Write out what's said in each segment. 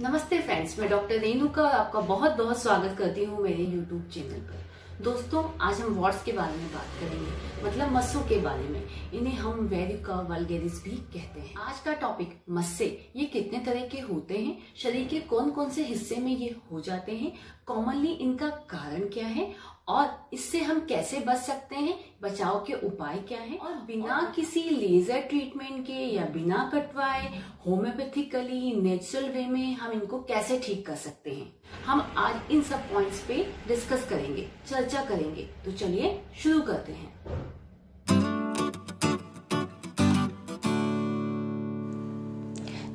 नमस्ते फ्रेंड्स मैं डॉक्टर रेणुका और आपका बहुत बहुत स्वागत करती हूँ मेरे यूट्यूब चैनल पर दोस्तों आज हम वॉर्ड्स के बारे में बात करेंगे मतलब मस्सों के बारे में इन्हें हम वेरिका वल्गेरिस भी कहते हैं आज का टॉपिक मस्से ये कितने तरह के होते हैं शरीर के कौन कौन से हिस्से में ये हो जाते हैं कॉमनली इनका कारण क्या है और इससे हम कैसे बच सकते हैं बचाव के उपाय क्या हैं और बिना किसी लेजर ट्रीटमेंट के या बिना कटवाए होम्योपैथिकली नेचुरल वे में हम इनको कैसे ठीक कर सकते हैं हम आज इन सब पॉइंट्स पे डिस्कस करेंगे चर्चा करेंगे तो चलिए शुरू करते हैं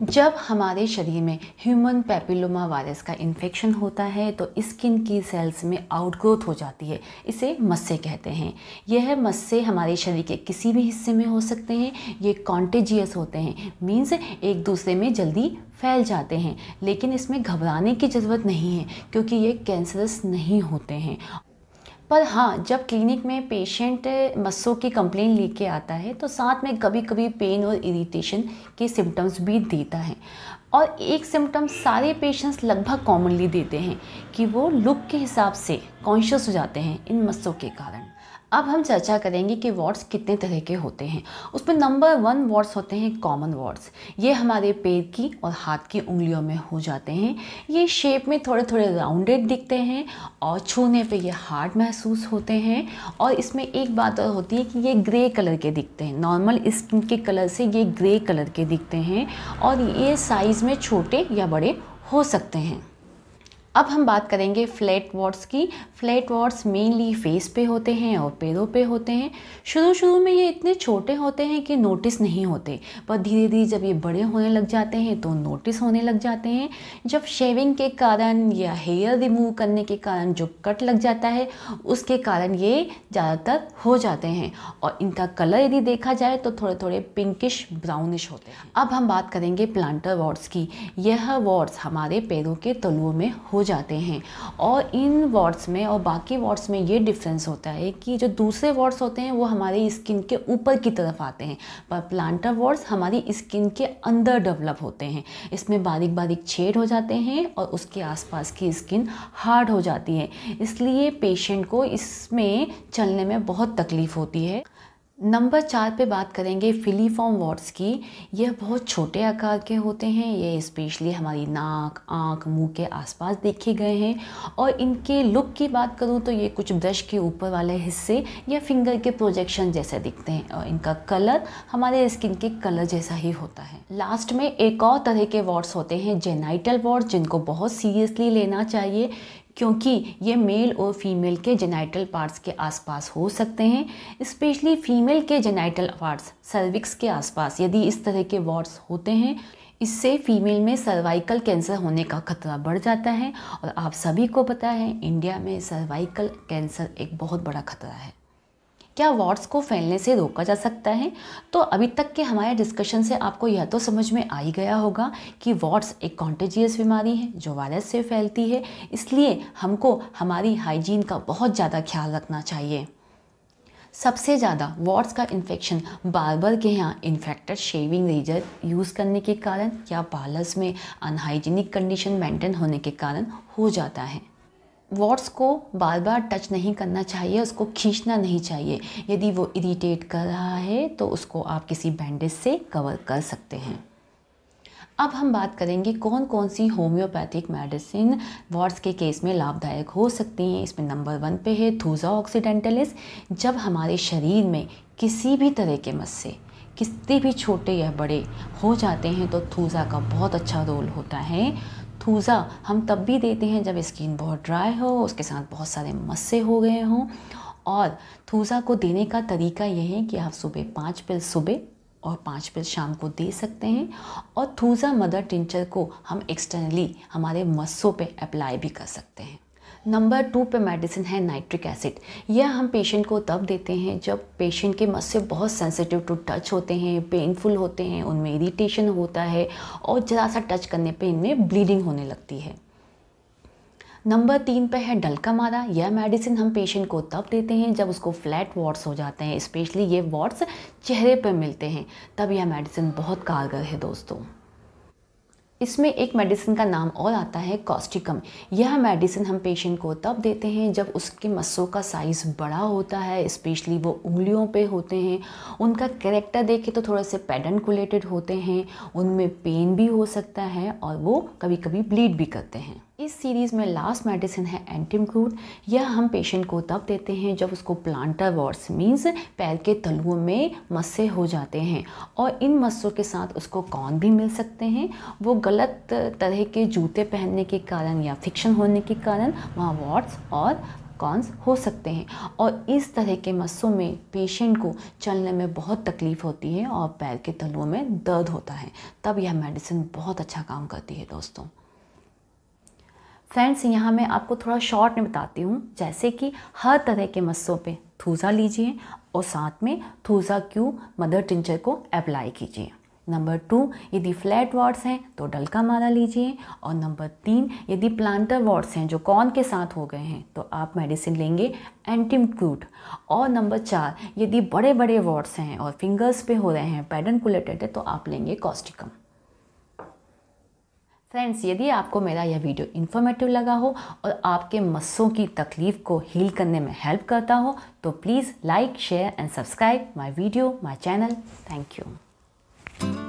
जब हमारे शरीर में ह्यूमन पेपिलोमा वायरस का इन्फेक्शन होता है तो स्किन की सेल्स में आउटग्रोथ हो जाती है इसे मस्से कहते हैं यह मस्से हमारे शरीर के किसी भी हिस्से में हो सकते हैं ये कॉन्टेजियस होते हैं मीन्स एक दूसरे में जल्दी फैल जाते हैं लेकिन इसमें घबराने की ज़रूरत नहीं है क्योंकि ये कैंसरस नहीं होते हैं पर हाँ जब क्लिनिक में पेशेंट मस्सों की कंप्लेन लेके आता है तो साथ में कभी कभी पेन और इरिटेशन के सिम्टम्स भी देता है और एक सिम्टम सारे पेशेंट्स लगभग कॉमनली देते हैं कि वो लुक के हिसाब से कॉन्शियस हो जाते हैं इन मस्सों के कारण अब हम चर्चा करेंगे कि वर्ड्स कितने तरह के होते हैं उसमें नंबर वन वर्ड्स होते हैं कॉमन वर्ड्स ये हमारे पैर की और हाथ की उंगलियों में हो जाते हैं ये शेप में थोड़े थोड़े राउंडेड दिखते हैं और छूने पे ये हार्ड महसूस होते हैं और इसमें एक बात और होती है कि ये ग्रे कलर के दिखते हैं नॉर्मल स्किन के कलर से ये ग्रे कलर के दिखते हैं और ये साइज़ में छोटे या बड़े हो सकते हैं अब हम बात करेंगे फ्लैट वाट्स की फ्लैट वाट्स मेनली फेस पे होते हैं और पैरों पे होते हैं शुरू शुरू में ये इतने छोटे होते हैं कि नोटिस नहीं होते पर धीरे धीरे जब ये बड़े होने लग जाते हैं तो नोटिस होने लग जाते हैं जब शेविंग के कारण या हेयर रिमूव करने के कारण जो कट लग जाता है उसके कारण ये ज़्यादातर हो जाते हैं और इनका कलर यदि देखा जाए तो थोड़े थोड़े पिंकिश ब्राउनिश होते हैं अब हम बात करेंगे प्लांटर वाट्स की यह वॉर्ड्स हमारे पैरों के तलुओं में हो जाते हैं और इन वार्ड्स में और बाकी वार्ड्स में ये डिफरेंस होता है कि जो दूसरे वार्ड्स होते हैं वो हमारी स्किन के ऊपर की तरफ आते हैं पर प्लांटर वार्ड्स हमारी स्किन के अंदर डेवलप होते हैं इसमें बारीक बारीक छेद हो जाते हैं और उसके आसपास की स्किन हार्ड हो जाती है इसलिए पेशेंट को इसमें चलने में बहुत तकलीफ़ होती है नंबर चार पे बात करेंगे फिलीफॉर्म वॉर्ड्स की यह बहुत छोटे आकार के होते हैं ये स्पेशली हमारी नाक आँख मुंह के आसपास देखे गए हैं और इनके लुक की बात करूँ तो ये कुछ ब्रश के ऊपर वाले हिस्से या फिंगर के प्रोजेक्शन जैसे दिखते हैं और इनका कलर हमारे स्किन के कलर जैसा ही होता है लास्ट में एक और तरह के वॉर्ड्स होते हैं जेनाइटल वॉर्ड्स जिनको बहुत सीरियसली लेना चाहिए क्योंकि ये मेल और फीमेल के जेनाइटल पार्ट्स के आसपास हो सकते हैं स्पेशली फीमेल के जेनाइटल पार्ट्स सर्विक्स के आसपास यदि इस तरह के वॉर्ड्स होते हैं इससे फीमेल में सर्वाइकल कैंसर होने का खतरा बढ़ जाता है और आप सभी को पता है इंडिया में सर्वाइकल कैंसर एक बहुत बड़ा खतरा है क्या वाट्स को फैलने से रोका जा सकता है तो अभी तक के हमारे डिस्कशन से आपको यह तो समझ में आ ही गया होगा कि वाट्स एक कॉन्टेजियस बीमारी है जो वायरस से फैलती है इसलिए हमको हमारी हाइजीन का बहुत ज़्यादा ख्याल रखना चाहिए सबसे ज़्यादा वाट्स का इन्फेक्शन बार्बर के यहाँ इन्फेक्टेड शेविंग रेजर यूज़ करने के कारण या पार्लर्स में अनहाइजीनिक कंडीशन मेंटेन होने के कारण हो जाता है वॉट्स को बार बार टच नहीं करना चाहिए उसको खींचना नहीं चाहिए यदि वो इरिटेट कर रहा है तो उसको आप किसी बैंडेज से कवर कर सकते हैं अब हम बात करेंगे कौन कौन सी होम्योपैथिक मेडिसिन वॉर्ड्स के केस में लाभदायक हो सकती हैं इसमें नंबर वन पे है थूजा ऑक्सीडेंटलिस जब हमारे शरीर में किसी भी तरह के मस्से कितने भी छोटे या बड़े हो जाते हैं तो थूजा का बहुत अच्छा रोल होता है थूज़ा हम तब भी देते हैं जब स्किन बहुत ड्राई हो उसके साथ बहुत सारे मस्से हो गए हों और थूज़ा को देने का तरीका यह है कि आप सुबह पाँच पिल सुबह और पाँच पिल शाम को दे सकते हैं और थूज़ा मदर टिंचर को हम एक्सटर्नली हमारे मस्सों पे अप्लाई भी कर सकते हैं नंबर टू पे मेडिसिन है नाइट्रिक एसिड यह हम पेशेंट को तब देते हैं जब पेशेंट के मस्से बहुत सेंसिटिव टू टच होते हैं पेनफुल होते हैं उनमें इरीटेशन होता है और ज़रा सा टच करने पे इनमें ब्लीडिंग होने लगती है नंबर तीन पे है डलका मारा यह मेडिसिन हम पेशेंट को तब देते हैं जब उसको फ्लैट वॉर्ड्स हो जाते हैं स्पेशली ये वॉर्ड्स चेहरे पर मिलते हैं तब यह मेडिसिन बहुत कारगर है दोस्तों इसमें एक मेडिसिन का नाम और आता है कॉस्टिकम यह मेडिसिन हम पेशेंट को तब देते हैं जब उसके मसों का साइज़ बड़ा होता है स्पेशली वो उंगलियों पे होते हैं उनका कैरेक्टर देखे तो थोड़े से पेडनकुलेटेड होते हैं उनमें पेन भी हो सकता है और वो कभी कभी ब्लीड भी करते हैं इस सीरीज़ में लास्ट मेडिसिन है एंटीमक्रूड यह हम पेशेंट को तब देते हैं जब उसको प्लांटर वॉर्स मीन्स पैर के तलुओं में मस्से हो जाते हैं और इन मस्सों के साथ उसको कौन भी मिल सकते हैं वो गलत तरह के जूते पहनने के कारण या फिक्शन होने के कारण वहाँ वॉर्ड्स और कॉन्स हो सकते हैं और इस तरह के मस्सों में पेशेंट को चलने में बहुत तकलीफ़ होती है और पैर के तलुओं में दर्द होता है तब यह मेडिसिन बहुत अच्छा काम करती है दोस्तों फ्रेंड्स यहाँ मैं आपको थोड़ा शॉर्ट में बताती हूँ जैसे कि हर तरह के मस्सों पे थूजा लीजिए और साथ में थूजा क्यू मदर टिंचर को अप्लाई कीजिए नंबर टू यदि फ्लैट वार्ड्स हैं तो डलका माला लीजिए और नंबर तीन यदि प्लांटर वार्ड्स हैं जो कॉर्न के साथ हो गए हैं तो आप मेडिसिन लेंगे एंटीमक्यूट और नंबर चार यदि बड़े बड़े वार्ड्स हैं और फिंगर्स पे हो रहे हैं पेडनकुलेटेड है तो आप लेंगे कॉस्टिकम फ्रेंड्स यदि आपको मेरा यह वीडियो इन्फॉर्मेटिव लगा हो और आपके मसों की तकलीफ़ को हील करने में हेल्प करता हो तो please like share and subscribe my video my channel thank you